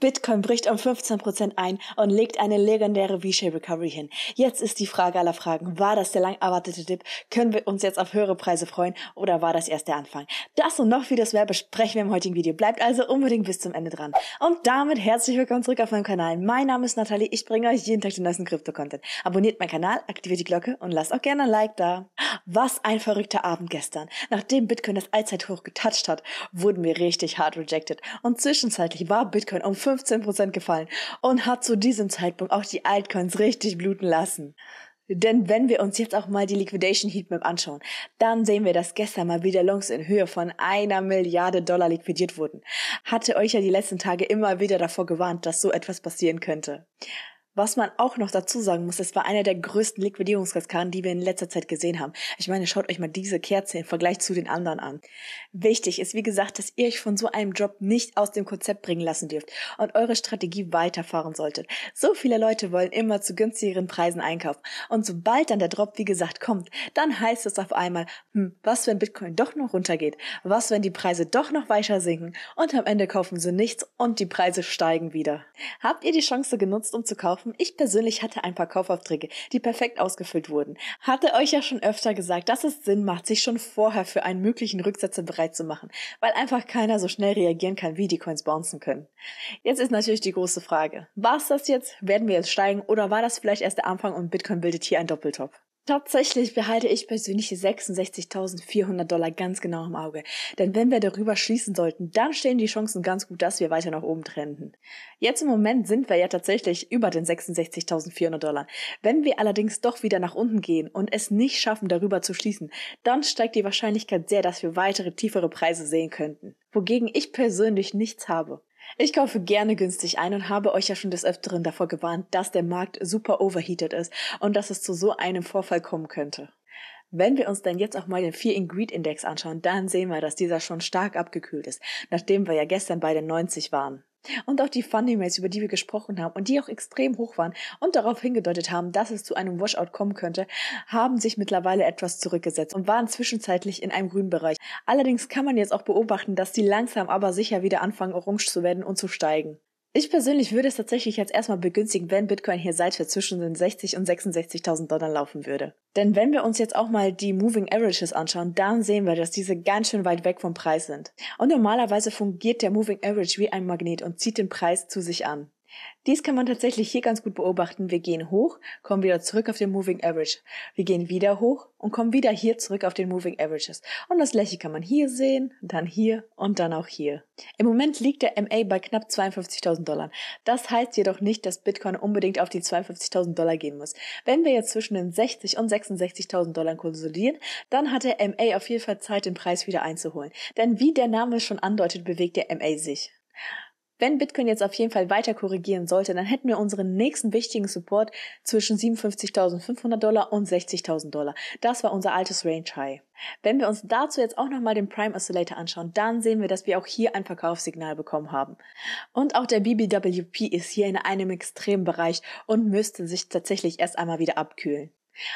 Bitcoin bricht um 15% ein und legt eine legendäre V-Shape Recovery hin. Jetzt ist die Frage aller Fragen, war das der lang erwartete Dip? Können wir uns jetzt auf höhere Preise freuen oder war das erst der Anfang? Das und noch vieles mehr besprechen wir im heutigen Video. Bleibt also unbedingt bis zum Ende dran. Und damit herzlich willkommen zurück auf meinem Kanal. Mein Name ist Nathalie, ich bringe euch jeden Tag den neuesten Krypto-Content. Abonniert meinen Kanal, aktiviert die Glocke und lasst auch gerne ein Like da. Was ein verrückter Abend gestern. Nachdem Bitcoin das Allzeithoch getouched hat, wurden wir richtig hart rejected und zwischenzeitlich war Bitcoin um 15% gefallen und hat zu diesem Zeitpunkt auch die Altcoins richtig bluten lassen. Denn wenn wir uns jetzt auch mal die Liquidation Heatmap anschauen, dann sehen wir, dass gestern mal wieder Longs in Höhe von einer Milliarde Dollar liquidiert wurden. Hatte euch ja die letzten Tage immer wieder davor gewarnt, dass so etwas passieren könnte. Was man auch noch dazu sagen muss, es war einer der größten Liquidierungsriskaren, die wir in letzter Zeit gesehen haben. Ich meine, schaut euch mal diese Kerze im Vergleich zu den anderen an. Wichtig ist, wie gesagt, dass ihr euch von so einem Job nicht aus dem Konzept bringen lassen dürft und eure Strategie weiterfahren solltet. So viele Leute wollen immer zu günstigeren Preisen einkaufen. Und sobald dann der Drop, wie gesagt, kommt, dann heißt es auf einmal, hm, was wenn Bitcoin doch noch runtergeht? Was wenn die Preise doch noch weicher sinken? Und am Ende kaufen sie nichts und die Preise steigen wieder. Habt ihr die Chance genutzt, um zu kaufen? schaffen. Ich persönlich hatte ein paar Kaufaufträge, die perfekt ausgefüllt wurden. Hatte euch ja schon öfter gesagt, dass es Sinn macht, sich schon vorher für einen möglichen Rücksetzer bereit zu machen, weil einfach keiner so schnell reagieren kann, wie die Coins bouncen können. Jetzt ist natürlich die große Frage, war es das jetzt? Werden wir jetzt steigen oder war das vielleicht erst der Anfang und Bitcoin bildet hier ein Doppeltop? Tatsächlich behalte ich persönlich die 66.400 Dollar ganz genau im Auge. Denn wenn wir darüber schließen sollten, dann stehen die Chancen ganz gut, dass wir weiter nach oben trenden. Jetzt im Moment sind wir ja tatsächlich über den 66.400 Dollar. Wenn wir allerdings doch wieder nach unten gehen und es nicht schaffen, darüber zu schließen, dann steigt die Wahrscheinlichkeit sehr, dass wir weitere tiefere Preise sehen könnten. Wogegen ich persönlich nichts habe. Ich kaufe gerne günstig ein und habe euch ja schon des Öfteren davor gewarnt, dass der Markt super overheated ist und dass es zu so einem Vorfall kommen könnte. Wenn wir uns dann jetzt auch mal den 4-in-Greed-Index anschauen, dann sehen wir, dass dieser schon stark abgekühlt ist, nachdem wir ja gestern bei den 90 waren. Und auch die Funny-Mails, über die wir gesprochen haben und die auch extrem hoch waren und darauf hingedeutet haben, dass es zu einem Washout kommen könnte, haben sich mittlerweile etwas zurückgesetzt und waren zwischenzeitlich in einem grünen Bereich. Allerdings kann man jetzt auch beobachten, dass die langsam aber sicher wieder anfangen, orange zu werden und zu steigen. Ich persönlich würde es tatsächlich jetzt erstmal begünstigen, wenn Bitcoin hier seitwärts zwischen den 60 und 66.000 Dollar laufen würde. Denn wenn wir uns jetzt auch mal die Moving Averages anschauen, dann sehen wir, dass diese ganz schön weit weg vom Preis sind. Und normalerweise fungiert der Moving Average wie ein Magnet und zieht den Preis zu sich an. Dies kann man tatsächlich hier ganz gut beobachten. Wir gehen hoch, kommen wieder zurück auf den Moving Average. Wir gehen wieder hoch und kommen wieder hier zurück auf den Moving Averages. Und das Gleiche kann man hier sehen, dann hier und dann auch hier. Im Moment liegt der MA bei knapp 52.000 Dollar. Das heißt jedoch nicht, dass Bitcoin unbedingt auf die 52.000 Dollar gehen muss. Wenn wir jetzt zwischen den 60 und 66.000 Dollar konsolidieren, dann hat der MA auf jeden Fall Zeit, den Preis wieder einzuholen. Denn wie der Name schon andeutet, bewegt der MA sich. Wenn Bitcoin jetzt auf jeden Fall weiter korrigieren sollte, dann hätten wir unseren nächsten wichtigen Support zwischen 57.500 Dollar und 60.000 Dollar. Das war unser altes Range High. Wenn wir uns dazu jetzt auch nochmal den Prime Oscillator anschauen, dann sehen wir, dass wir auch hier ein Verkaufssignal bekommen haben. Und auch der BBWP ist hier in einem extremen Bereich und müsste sich tatsächlich erst einmal wieder abkühlen.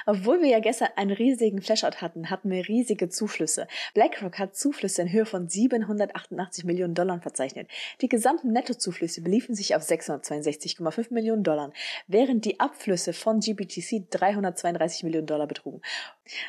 Obwohl wir ja gestern einen riesigen Flashout hatten, hatten wir riesige Zuflüsse. BlackRock hat Zuflüsse in Höhe von 788 Millionen Dollar verzeichnet. Die gesamten Nettozuflüsse beliefen sich auf 662,5 Millionen Dollar, während die Abflüsse von GBTC 332 Millionen Dollar betrugen.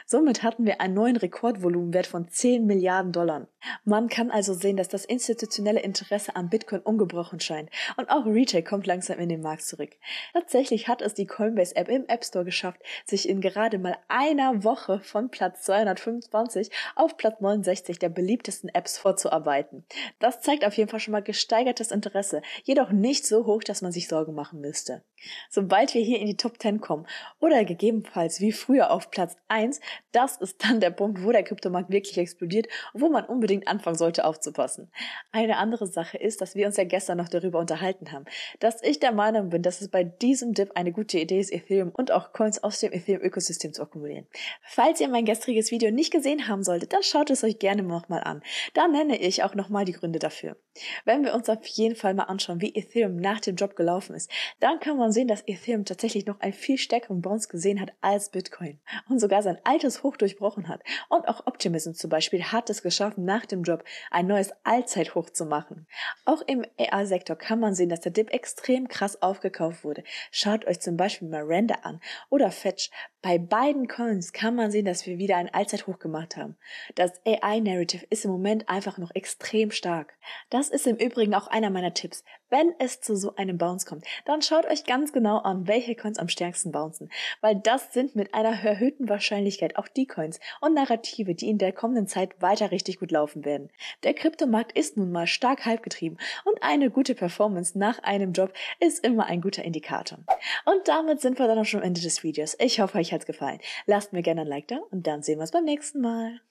Somit hatten wir einen neuen Rekordvolumenwert von 10 Milliarden Dollar. Man kann also sehen, dass das institutionelle Interesse am Bitcoin ungebrochen scheint und auch Retail kommt langsam in den Markt zurück. Tatsächlich hat es die Coinbase App im App Store geschafft, sich sich in gerade mal einer Woche von Platz 225 auf Platz 69 der beliebtesten Apps vorzuarbeiten. Das zeigt auf jeden Fall schon mal gesteigertes Interesse, jedoch nicht so hoch, dass man sich Sorgen machen müsste. Sobald wir hier in die Top 10 kommen oder gegebenenfalls wie früher auf Platz 1, das ist dann der Punkt, wo der Kryptomarkt wirklich explodiert und wo man unbedingt anfangen sollte aufzupassen. Eine andere Sache ist, dass wir uns ja gestern noch darüber unterhalten haben, dass ich der Meinung bin, dass es bei diesem Dip eine gute Idee ist, Ethereum und auch Coins aus dem Ethereum-Ökosystem zu akkumulieren. Falls ihr mein gestriges Video nicht gesehen haben solltet, dann schaut es euch gerne nochmal an. Da nenne ich auch nochmal die Gründe dafür. Wenn wir uns auf jeden Fall mal anschauen, wie Ethereum nach dem Job gelaufen ist, dann kann man man sehen, dass Ethereum tatsächlich noch einen viel stärkeren Bounce gesehen hat als Bitcoin und sogar sein altes Hoch durchbrochen hat. Und auch Optimism zum Beispiel hat es geschafft, nach dem Drop ein neues Allzeithoch zu machen. Auch im AR-Sektor kann man sehen, dass der Dip extrem krass aufgekauft wurde. Schaut euch zum Beispiel Miranda an oder Fetch. Bei beiden Coins kann man sehen, dass wir wieder ein Allzeithoch gemacht haben. Das AI-Narrative ist im Moment einfach noch extrem stark. Das ist im Übrigen auch einer meiner Tipps. Wenn es zu so einem Bounce kommt, dann schaut euch ganz ganz genau an, welche Coins am stärksten bouncen, weil das sind mit einer erhöhten Wahrscheinlichkeit auch die Coins und Narrative, die in der kommenden Zeit weiter richtig gut laufen werden. Der Kryptomarkt ist nun mal stark halbgetrieben und eine gute Performance nach einem Job ist immer ein guter Indikator. Und damit sind wir dann auch schon am Ende des Videos. Ich hoffe, euch hat's gefallen. Lasst mir gerne ein Like da und dann sehen wir uns beim nächsten Mal.